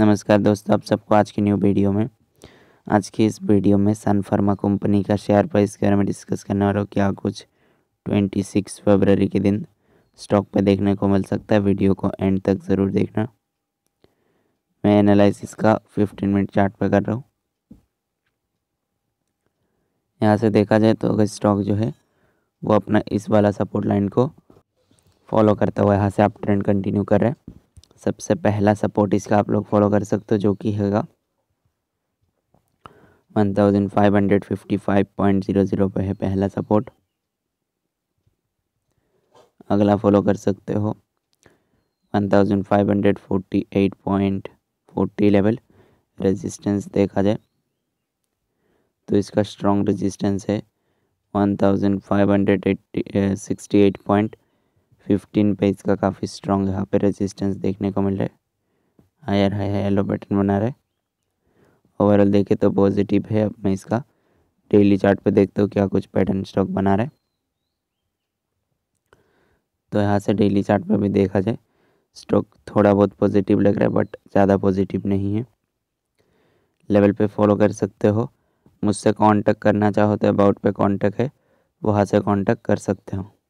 नमस्कार दोस्तों आप सबको आज की न्यू वीडियो में आज की इस वीडियो में सन फार्मा कंपनी का शेयर प्राइस के बारे में डिस्कस करने वाला हूँ क्या कुछ 26 फरवरी के दिन स्टॉक पर देखने को मिल सकता है वीडियो को एंड तक ज़रूर देखना मैं एनालिसिस का 15 मिनट चार्ट पर कर रहा हूँ यहाँ से देखा जाए तो अगर स्टॉक जो है वो अपना इस वाला सपोर्ट लाइन को फॉलो करता हुआ यहाँ से आप ट्रेंड कंटिन्यू कर रहे हैं सबसे पहला सपोर्ट इसका आप लोग फॉलो कर सकते हो जो कि हैगा one thousand five hundred fifty five point zero zero पर है पहला सपोर्ट अगला फॉलो कर सकते हो one thousand five hundred forty eight point forty level resistance देखा जाए तो इसका स्ट्रॉन्ग रेजिस्टेंस है one thousand five hundred eighty sixty eight point fifteen पे इसका काफ़ी स्ट्रॉन्ग यहाँ पे रेजिस्टेंस देखने को मिल रहा है higher high high yellow pattern बना रहा है ओवरऑल देखे तो पॉजिटिव है अब मैं इसका डेली चार्ट पे देखता हूँ क्या कुछ पैटर्न स्टॉक बना रहा है तो यहाँ से डेली चार्ट पे भी देखा जाए स्टॉक थोड़ा बहुत पॉजिटिव लग रहा है बट ज़्यादा पॉजिटिव नहीं है लेवल पे फॉलो कर सकते हो मुझसे कांटेक्ट करना चाहो तो अबाउट पे कांटेक्ट है वहाँ से कांटेक्ट कर सकते हो